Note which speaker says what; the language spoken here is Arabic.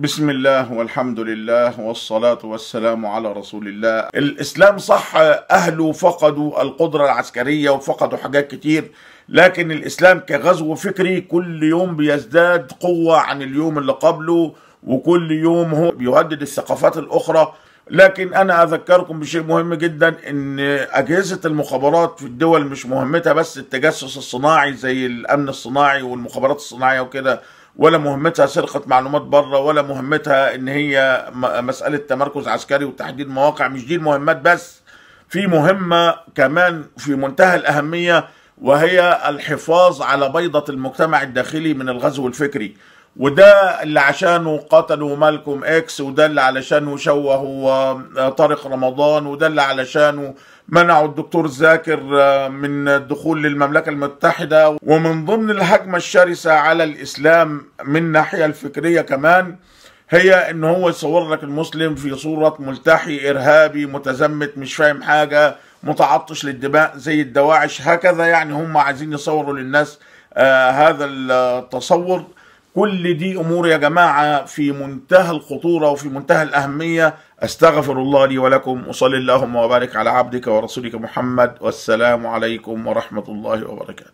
Speaker 1: بسم الله والحمد لله والصلاة والسلام على رسول الله الإسلام صح أهله فقدوا القدرة العسكرية وفقدوا حاجات كتير لكن الإسلام كغزو فكري كل يوم بيزداد قوة عن اليوم اللي قبله وكل يوم هو بيهدد الثقافات الأخرى لكن أنا أذكركم بشيء مهم جدا إن أجهزة المخابرات في الدول مش مهمتها بس التجسس الصناعي زي الأمن الصناعي والمخابرات الصناعية وكده ولا مهمتها سرقة معلومات بره ولا مهمتها ان هي مسألة تمركز عسكري وتحديد مواقع مش دي المهمات بس في مهمة كمان في منتهى الأهمية وهي الحفاظ على بيضة المجتمع الداخلي من الغزو الفكري وده اللي عشانه قتلوا مالكوم اكس وده اللي علشانه شوهوا آه، طارق رمضان وده اللي علشانه منعوا الدكتور زاكر آه، من الدخول للمملكة المتحدة ومن ضمن الهجمة الشرسة على الإسلام من ناحية الفكرية كمان هي ان هو يصور لك المسلم في صورة ملتحي ارهابي متزمت مش فاهم حاجة متعطش للدماء زي الدواعش هكذا يعني هم عايزين يصوروا للناس آه هذا التصور كل دي امور يا جماعه في منتهى الخطوره وفي منتهى الاهميه استغفر الله لي ولكم وصلي اللهم وبارك على عبدك ورسولك محمد والسلام عليكم ورحمه الله وبركاته